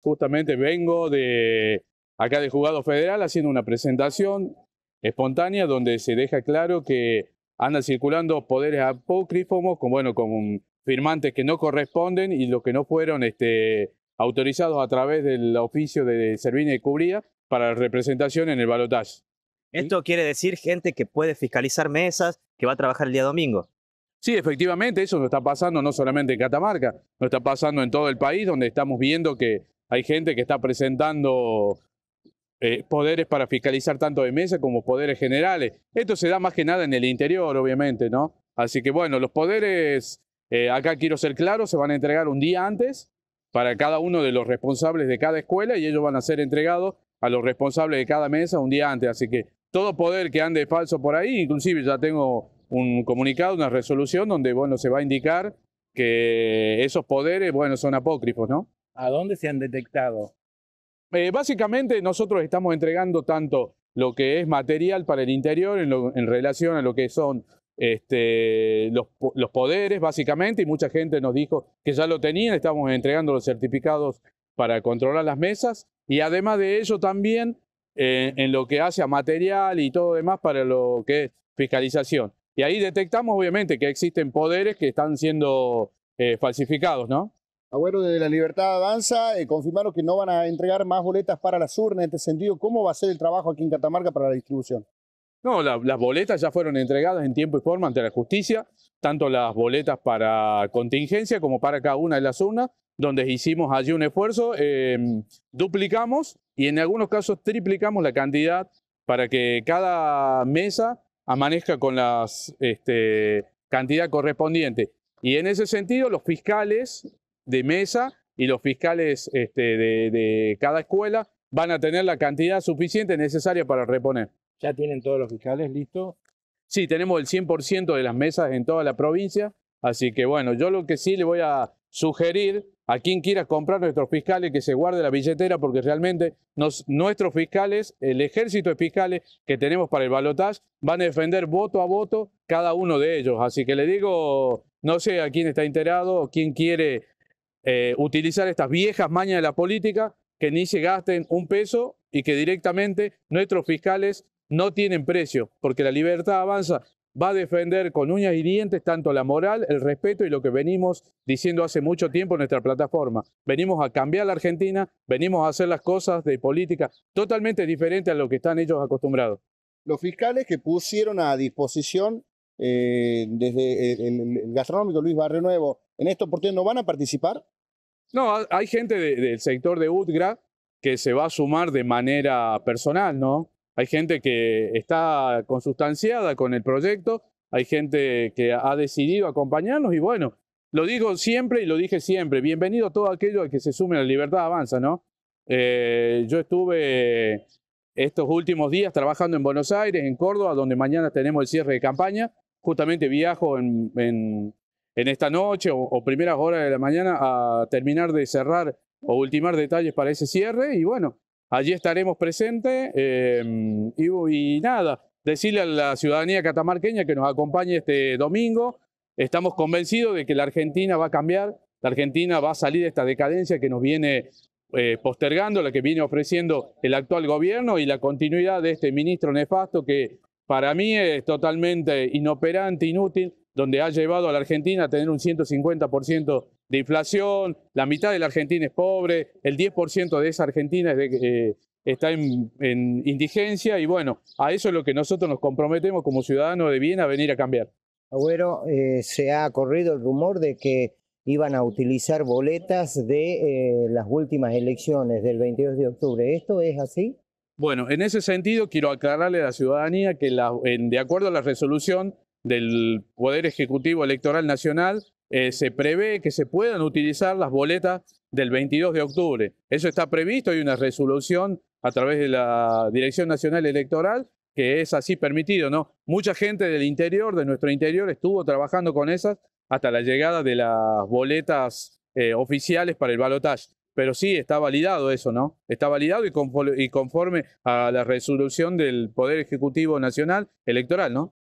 Justamente vengo de acá del Jugado Federal haciendo una presentación espontánea donde se deja claro que andan circulando poderes apócrifos con, bueno, firmantes que no corresponden y los que no fueron este, autorizados a través del oficio de Servini y Cubría para la representación en el balotaje. Esto quiere decir gente que puede fiscalizar mesas, que va a trabajar el día domingo. Sí, efectivamente, eso no está pasando no solamente en Catamarca, no está pasando en todo el país, donde estamos viendo que hay gente que está presentando eh, poderes para fiscalizar tanto de mesa como poderes generales. Esto se da más que nada en el interior, obviamente, ¿no? Así que bueno, los poderes, eh, acá quiero ser claro, se van a entregar un día antes para cada uno de los responsables de cada escuela y ellos van a ser entregados a los responsables de cada mesa un día antes. Así que todo poder que ande falso por ahí, inclusive ya tengo un comunicado, una resolución donde, bueno, se va a indicar que esos poderes, bueno, son apócrifos, ¿no? ¿A dónde se han detectado? Eh, básicamente nosotros estamos entregando tanto lo que es material para el interior en, relación a lo que son este, los, poderes, básicamente, y mucha gente nos dijo que ya lo tenían, estamos entregando los certificados para controlar las mesas, y además de ello también eh, en lo que hace a material y todo demás para lo que es fiscalización. Y ahí detectamos, obviamente, que existen poderes que están siendo eh, falsificados, ¿no? Agüero de la Libertad Avanza, eh, confirmaron que no van a entregar más boletas para las urnas. En este sentido, ¿cómo va a ser el trabajo aquí en Catamarca para la distribución? No, las boletas ya fueron entregadas en tiempo y forma ante la justicia, tanto las boletas para contingencia como para cada una de las urnas, donde hicimos allí un esfuerzo, em, duplicamos y en algunos casos triplicamos la cantidad para que cada mesa amanezca con la este, cantidad correspondiente. Y en ese sentido, los fiscales de mesa y los fiscales este, de, cada escuela van a tener la cantidad suficiente necesaria para reponer. ¿Ya tienen todos los fiscales listos? Sí, tenemos el 100% de las mesas en toda la provincia, así que bueno, yo lo que sí le voy a sugerir a quien quiera comprar nuestros fiscales que se guarde la billetera porque realmente nuestros fiscales, el ejército de fiscales que tenemos para el balotaje, van a defender voto a voto cada uno de ellos. Así que le digo, no sé a quién está enterado quién quiere eh, utilizar estas viejas mañas de la política que ni se gasten un peso y que directamente nuestros fiscales no tienen precio, porque la libertad avanza va a defender con uñas y dientes tanto la moral, el respeto y lo que venimos diciendo hace mucho tiempo en nuestra plataforma. Venimos a cambiar la Argentina, venimos a hacer las cosas de política totalmente diferente a lo que están ellos acostumbrados. Los fiscales que pusieron a disposición eh, desde el, gastronómico Luis Barrio Nuevo en por qué no van a participar. No, hay gente del sector de UTGRA que se va a sumar de manera personal, ¿no? Hay gente que está consustanciada con el proyecto, hay gente que ha decidido acompañarnos y bueno, lo digo siempre y lo dije siempre, bienvenido a todo aquello a que se sume la libertad avanza, ¿no? Eh, yo estuve estos últimos días trabajando en Buenos Aires, en Córdoba, donde mañana tenemos el cierre de campaña, justamente viajo en en esta noche o, primeras horas de la mañana a terminar de cerrar o ultimar detalles para ese cierre y bueno, allí estaremos presentes eh, y, nada, decirle a la ciudadanía catamarqueña que nos acompañe este domingo, estamos convencidos de que la Argentina va a cambiar, la Argentina va a salir de esta decadencia que nos viene eh, postergando, la que viene ofreciendo el actual gobierno y la continuidad de este ministro nefasto que para mí es totalmente inoperante, inútil, donde ha llevado a la Argentina a tener un 150% de inflación, la mitad de la Argentina es pobre, el 10% de esa Argentina eh, está en, indigencia y bueno, a eso es lo que nosotros nos comprometemos como ciudadanos de bien a venir a cambiar. Agüero, eh, se ha corrido el rumor de que iban a utilizar boletas de eh, las últimas elecciones del 22 de octubre. ¿Esto es así? Bueno, en ese sentido quiero aclararle a la ciudadanía que de acuerdo a la resolución del Poder Ejecutivo Electoral Nacional, eh, se prevé que se puedan utilizar las boletas del 22 de octubre. Eso está previsto, hay una resolución a través de la Dirección Nacional Electoral que es así permitido, ¿no? Mucha gente del interior, de nuestro interior, estuvo trabajando con esas hasta la llegada de las boletas eh, oficiales para el balotaje. Pero sí, está validado eso, ¿no? Está validado y conforme, y conforme a la resolución del Poder Ejecutivo Nacional Electoral, ¿no?